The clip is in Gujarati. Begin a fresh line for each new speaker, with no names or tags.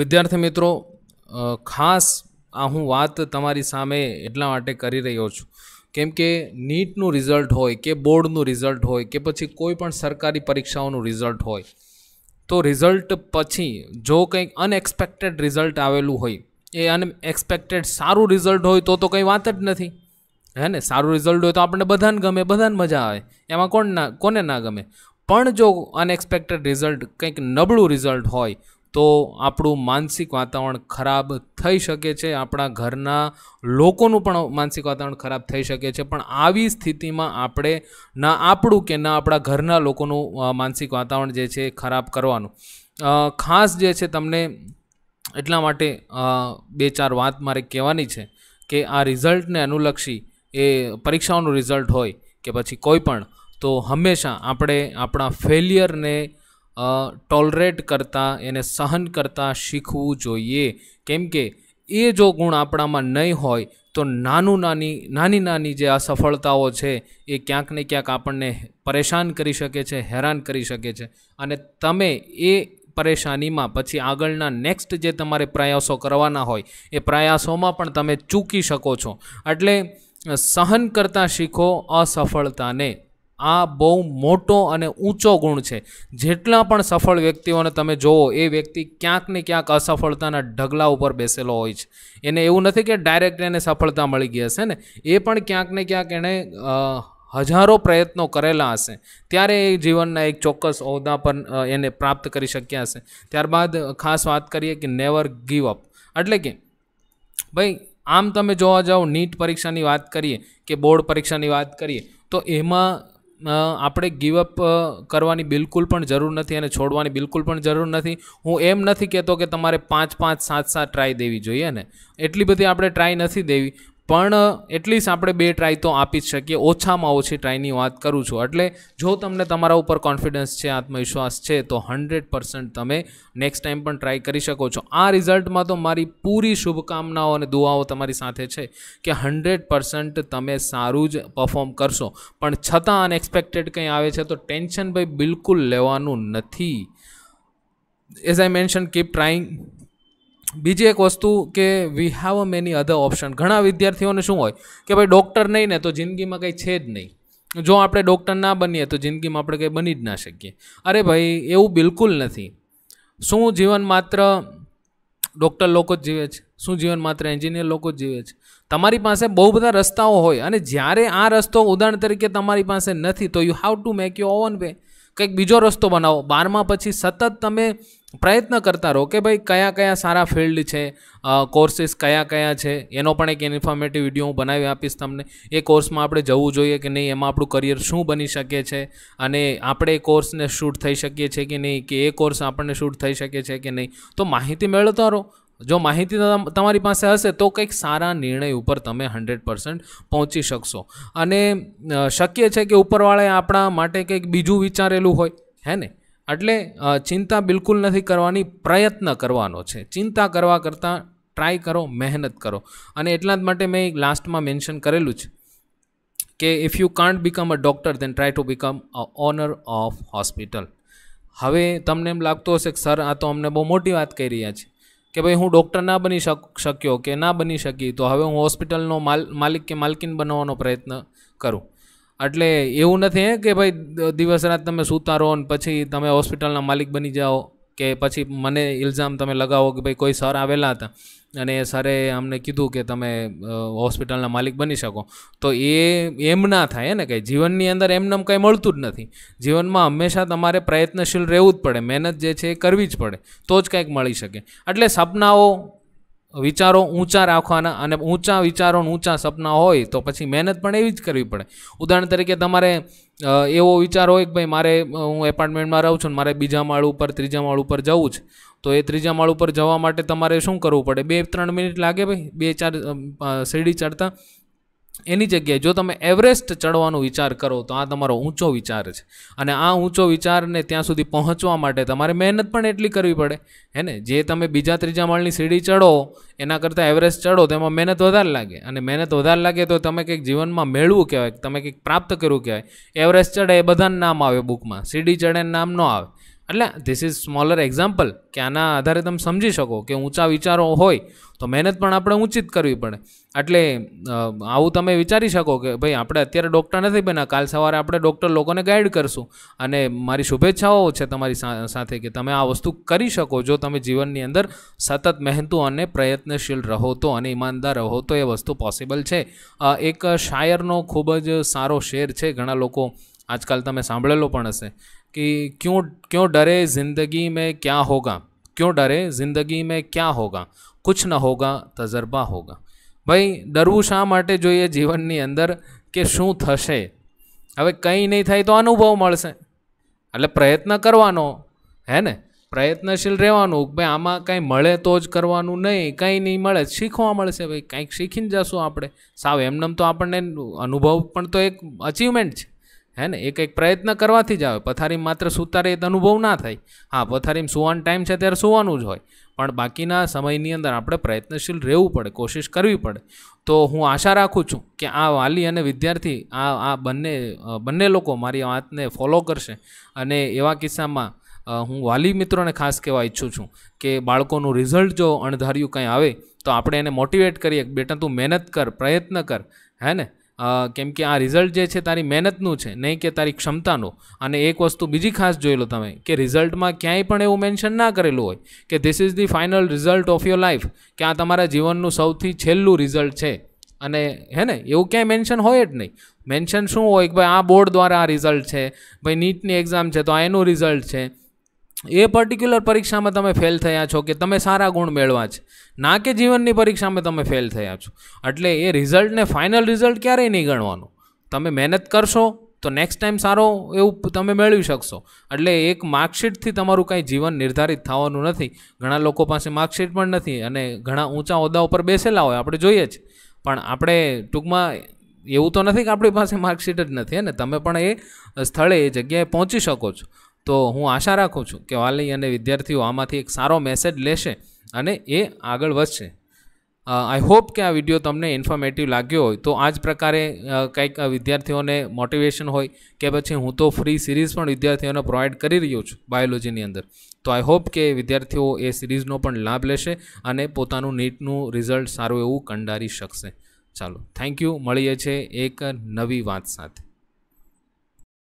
વિદ્યાર્થી મિત્રો ખાસ આ હું વાત તમારી સામે એટલા માટે કરી રહ્યો છું કેમ કે નીટનું રિઝલ્ટ હોય કે બોર્ડનું રિઝલ્ટ હોય કે પછી કોઈ પણ સરકારી પરીક્ષાઓનું રિઝલ્ટ હોય તો રિઝલ્ટ પછી જો કંઈક અનએક્સપેક્ટેડ રિઝલ્ટ આવેલું હોય એ અનએક્સપેક્ટેડ સારું રિઝલ્ટ હોય તો તો કંઈ વાત જ નથી હે ને સારું રિઝલ્ટ હોય તો આપણને બધાને ગમે બધાને મજા આવે એમાં કોણ ના કોને ના ગમે પણ જો અનએક્સપેક્ટેડ રિઝલ્ટ કંઈક નબળું રિઝલ્ટ હોય તો આપણું માનસિક વાતાવરણ ખરાબ થઈ શકે છે આપણા ઘરના લોકોનું પણ માનસિક વાતાવરણ ખરાબ થઈ શકે છે પણ આવી સ્થિતિમાં આપણે ના આપણું કે ના આપણા ઘરના લોકોનું માનસિક વાતાવરણ જે છે ખરાબ કરવાનું ખાસ જે છે તમને એટલા માટે બે ચાર વાત મારે કહેવાની છે કે આ રિઝલ્ટને અનુલક્ષી એ પરીક્ષાઓનું રિઝલ્ટ હોય કે પછી કોઈ પણ તો હંમેશા આપણે આપણા ફેલિયરને ટોલરેટ કરતાં એને સહન કરતાં શીખવું જોઈએ કેમ કે એ જો ગુણ આપણામાં નહીં હોય તો નાનું નાની નાની નાની જે અસફળતાઓ છે એ ક્યાંક ને ક્યાંક આપણને પરેશાન કરી શકે છે હેરાન કરી શકે છે અને તમે એ પરેશાનીમાં પછી આગળના નેક્સ્ટ જે તમારે પ્રયાસો કરવાના હોય એ પ્રયાસોમાં પણ તમે ચૂકી શકો છો એટલે સહન કરતાં શીખો અસફળતાને આ બહુ મોટો અને ઊંચો ગુણ છે જેટલા પણ સફળ વ્યક્તિઓને તમે જુઓ એ વ્યક્તિ ક્યાંક ને ક્યાંક અસફળતાના ઢગલા ઉપર બેસેલો હોય છે એને એવું નથી કે ડાયરેક્ટ એને સફળતા મળી ગઈ હશે ને એ પણ ક્યાંક ને ક્યાંક એણે હજારો પ્રયત્નો કરેલા હશે ત્યારે એ જીવનના એક ચોક્કસ હોદ્દા પર એને પ્રાપ્ત કરી શક્યા હશે ત્યારબાદ ખાસ વાત કરીએ કે નેવર ગીવ અપ એટલે કે ભાઈ આમ તમે જોવા જાઓ નીટ પરીક્ષાની વાત કરીએ કે બોર્ડ પરીક્ષાની વાત કરીએ તો એમાં આપણે ગિવઅપ કરવાની બિલકુલ પણ જરૂર નથી અને છોડવાની બિલકુલ પણ જરૂર નથી હું એમ નથી કહેતો કે તમારે પાંચ પાંચ સાત સાત ટ્રાય દેવી જોઈએ ને એટલી બધી આપણે ટ્રાય નથી દેવી પણ એટલીસ્ટ આપણે બે ટ્રાય તો આપી જ શકીએ ઓછામાં ઓછી ટ્રાયની વાત કરું છું એટલે જો તમને તમારા ઉપર કોન્ફિડન્સ છે આત્મવિશ્વાસ છે તો હન્ડ્રેડ પર્સન્ટ તમે નેક્સ્ટ ટાઈમ પણ ટ્રાય કરી શકો છો આ રિઝલ્ટમાં તો મારી પૂરી શુભકામનાઓ અને દુઆઓ તમારી સાથે છે કે હન્ડ્રેડ પર્સન્ટ તમે સારું જ પરફોર્મ કરશો પણ છતાં અનએક્સપેક્ટેડ કંઈ આવે છે તો ટેન્શન ભાઈ બિલકુલ લેવાનું નથી as I mention keep trying બીજી એક વસ્તુ કે વી હાવ અ મેની અધર ઓપ્શન ઘણા વિદ્યાર્થીઓને શું હોય કે ભાઈ ડૉક્ટર નહીં ને તો જિંદગીમાં કંઈ છે જ નહીં જો આપણે ડૉક્ટર ના બનીએ તો જિંદગીમાં આપણે કંઈ બની જ ના શકીએ અરે ભાઈ એવું બિલકુલ નથી શું જીવન માત્ર ડૉક્ટર લોકો જ જીવે છે શું જીવન માત્ર એન્જિનિયર લોકો જ જીવે છે તમારી પાસે બહુ બધા રસ્તાઓ હોય અને જ્યારે આ રસ્તો ઉદાહરણ તરીકે તમારી પાસે નથી તો you have to make your own way કંઈક બીજો રસ્તો બનાવો બારમાં પછી સતત તમે પ્રયત્ન કરતા રહો કે ભાઈ કયા કયા સારા ફિલ્ડ છે કોર્સીસ કયા કયા છે એનો પણ એક ઇન્ફોર્મેટિવ વિડીયો હું બનાવી આપીશ તમને એ કોર્સમાં આપણે જવું જોઈએ કે નહીં એમાં આપણું કરિયર શું બની શકે છે અને આપણે એ કોર્સને શૂટ થઈ શકીએ છીએ કે નહીં કે એ કોર્સ આપણને શૂટ થઈ શકે છે કે નહીં તો માહિતી મેળવતા રહો જો માહિતી તમારી પાસે હશે તો કંઈક સારા નિર્ણય ઉપર તમે હન્ડ્રેડ પર્સન્ટ પહોંચી શકશો અને શક્ય છે કે ઉપરવાળાએ આપણા માટે કંઈક બીજું વિચારેલું હોય હે ને એટલે ચિંતા બિલકુલ નથી કરવાની પ્રયત્ન કરવાનો છે ચિંતા કરવા કરતાં ટ્રાય કરો મહેનત કરો અને એટલા જ માટે મેં લાસ્ટમાં મેન્શન કરેલું છે કે if you can't become a doctor then try to become a owner of hospital હવે તમને એમ લાગતું હશે કે સર આ તો અમને બહુ મોટી વાત કહી રહ્યા છે કે ભાઈ હું ડૉક્ટર ના બની શક્યો કે ના બની શકી તો હવે હું હોસ્પિટલનો માલ માલિક કે માલકીન બનવાનો પ્રયત્ન કરું એટલે એવું નથી કે ભાઈ દિવસ રાત તમે સૂતા રહો ને પછી તમે હોસ્પિટલના માલિક બની જાઓ કે પછી મને ઇલ્ઝામ તમે લગાવો કે ભાઈ કોઈ સર આવેલા હતા અને એ સારે અમને કીધું કે તમે હોસ્પિટલના માલિક બની શકો તો એ એમ ના થાય ને કંઈ જીવનની અંદર એમને કંઈ મળતું જ નથી જીવનમાં હંમેશા તમારે પ્રયત્નશીલ રહેવું જ પડે મહેનત જે છે એ કરવી જ પડે તો જ કંઈક મળી શકે એટલે સપનાઓ વિચારો ઊંચા રાખવાના અને ઊંચા વિચારો ઊંચા સપના હોય તો પછી મહેનત પણ એવી જ કરવી પડે ઉદાહરણ તરીકે તમારે એવો વિચાર હોય કે ભાઈ મારે હું એપાર્ટમેન્ટમાં રહું છું મારે બીજા માળ ઉપર ત્રીજા માળ ઉપર જવું છે તો એ ત્રીજા માળ ઉપર જવા માટે તમારે શું કરવું પડે બે ત્રણ મિનિટ લાગે ભાઈ બે ચાર સીડી ચડતા એની જગ્યાએ જો તમે એવરેસ્ટ ચડવાનો વિચાર કરો તો આ તમારો ઊંચો વિચાર છે અને આ ઊંચો વિચારને ત્યાં સુધી પહોંચવા માટે તમારે મહેનત પણ એટલી કરવી પડે હે ને જે તમે બીજા ત્રીજા માળની સીડી ચડો એના કરતાં એવરેસ્ટ ચડો તેમાં મહેનત વધારે લાગે અને મહેનત વધારે લાગે તો તમે કંઈક જીવનમાં મેળવું કહેવાય તમે કંઈક પ્રાપ્ત કરવું કહેવાય એવરેસ્ટ ચડે એ બધાને નામ આવે બુકમાં સીડી ચડે નામ ન આવે એટલે ધીસ ઇઝ સ્મોલર એક્ઝામ્પલ કે આના આધારે તમે સમજી શકો કે ઊંચા વિચારો હોય તો મહેનત પણ આપણે ઊંચિત કરવી પડે એટલે આવું તમે વિચારી શકો કે ભાઈ આપણે અત્યારે ડૉક્ટર નથી બન્યા કાલ સવારે આપણે ડૉક્ટર લોકોને ગાઈડ કરશું અને મારી શુભેચ્છાઓ છે તમારી સાથે કે તમે આ વસ્તુ કરી શકો જો તમે જીવનની અંદર સતત મહેનતું અને પ્રયત્નશીલ રહો તો અને ઈમાનદાર રહો તો એ વસ્તુ પોસિબલ છે એક શાયરનો ખૂબ જ સારો શેર છે ઘણા લોકો આજકાલ તમે સાંભળેલો પણ હશે कि क्यों क्यों डरे ज़िंदगी में क्या होगा क्यों डरे ज़िंदगी में क्या હોગા કુછ ન હોગા તજર્બા હોગા ભાઈ ડરવું શા માટે જોઈએ જીવનની અંદર કે શું થશે હવે કંઈ નહીં થાય તો અનુભવ મળશે એટલે પ્રયત્ન કરવાનો હે ને પ્રયત્નશીલ રહેવાનું ભાઈ આમાં કાંઈ મળે તો જ કરવાનું નહીં કંઈ નહીં મળે શીખવા મળશે ભાઈ કંઈક શીખીને જશું આપણે સાવ એમનેમ તો આપણને અનુભવ પણ તો એક અચિવમેન્ટ છે હે ને એક એક પ્રયત્ન કરવાથી જ આવે પથારી માત્ર સુતારે એ અનુભવ ના થાય હા પથારીમાં સુવાનો ટાઈમ છે ત્યારે સુવાનું જ હોય પણ બાકીના સમયની અંદર આપણે પ્રયત્નશીલ રહેવું પડે કોશિશ કરવી પડે તો હું આશા રાખું છું કે આ વાલી અને વિદ્યાર્થી આ આ બંને બંને લોકો મારી વાતને ફોલો કરશે અને એવા કિસ્સામાં હું વાલી મિત્રોને ખાસ કહેવા ઈચ્છું છું કે બાળકોનું રિઝલ્ટ જો અણધાર્યું કંઈ આવે તો આપણે એને મોટિવેટ કરીએ બેટા તું મહેનત કર પ્રયત્ન કર હે ને કેમ કે આ રિઝલ્ટ જે છે તારી મહેનતનું છે નહીં કે તારી ક્ષમતાનું અને એક વસ્તુ બીજી ખાસ જોઈ લો તમે કે રિઝલ્ટમાં ક્યાંય પણ એવું મેન્શન ના કરેલું હોય કે this is the final result of your life કે આ તમારા જીવનનું સૌથી છેલ્લું રિઝલ્ટ છે અને હે ને એવું ક્યાંય મેન્શન હોય જ નહીં મેન્શન શું હોય કે ભાઈ આ બોર્ડ દ્વારા આ રિઝલ્ટ છે ભાઈ નીટની એક્ઝામ છે તો આ એનું રિઝલ્ટ છે એ પર્ટિક્યુલર પરીક્ષામાં તમે ફેલ થયા છો કે તમે સારા ગુણ મેળવા છે ના કે જીવનની પરીક્ષામાં તમે ફેલ થયા છો એટલે એ રિઝલ્ટને ફાઇનલ રિઝલ્ટ ક્યારેય નહીં ગણવાનું તમે મહેનત કરશો તો નેક્સ્ટ ટાઈમ સારો એવું તમે મેળવી શકશો એટલે એક માર્કશીટથી તમારું કાંઈ જીવન નિર્ધારિત થવાનું નથી ઘણા લોકો પાસે માર્કશીટ પણ નથી અને ઘણા ઊંચા હોદ્દા ઉપર બેસેલા હોય આપણે જોઈએ જ પણ આપણે ટૂંકમાં એવું તો નથી કે આપણી પાસે માર્કશીટ જ નથી અને તમે પણ એ સ્થળે એ જગ્યાએ પહોંચી શકો છો તો હું આશા રાખું છું કે વાલી અને વિદ્યાર્થીઓ આમાંથી એક સારો મેસેજ લેશે અને એ આગળ વધશે આઈ હોપ કે આ વિડીયો તમને ઇન્ફોર્મેટિવ લાગ્યો હોય તો આ જ પ્રકારે કંઈક વિદ્યાર્થીઓને મોટિવેશન હોય કે પછી હું તો ફ્રી સિરીઝ પણ વિદ્યાર્થીઓને પ્રોવાઈડ કરી રહ્યો છું બાયોલોજીની અંદર તો આઈ હોપ કે વિદ્યાર્થીઓ એ સિરીઝનો પણ લાભ લેશે અને પોતાનું નીટનું રિઝલ્ટ સારું એવું કંડારી શકશે ચાલો થેન્ક યુ મળીએ છીએ એક નવી વાત સાથે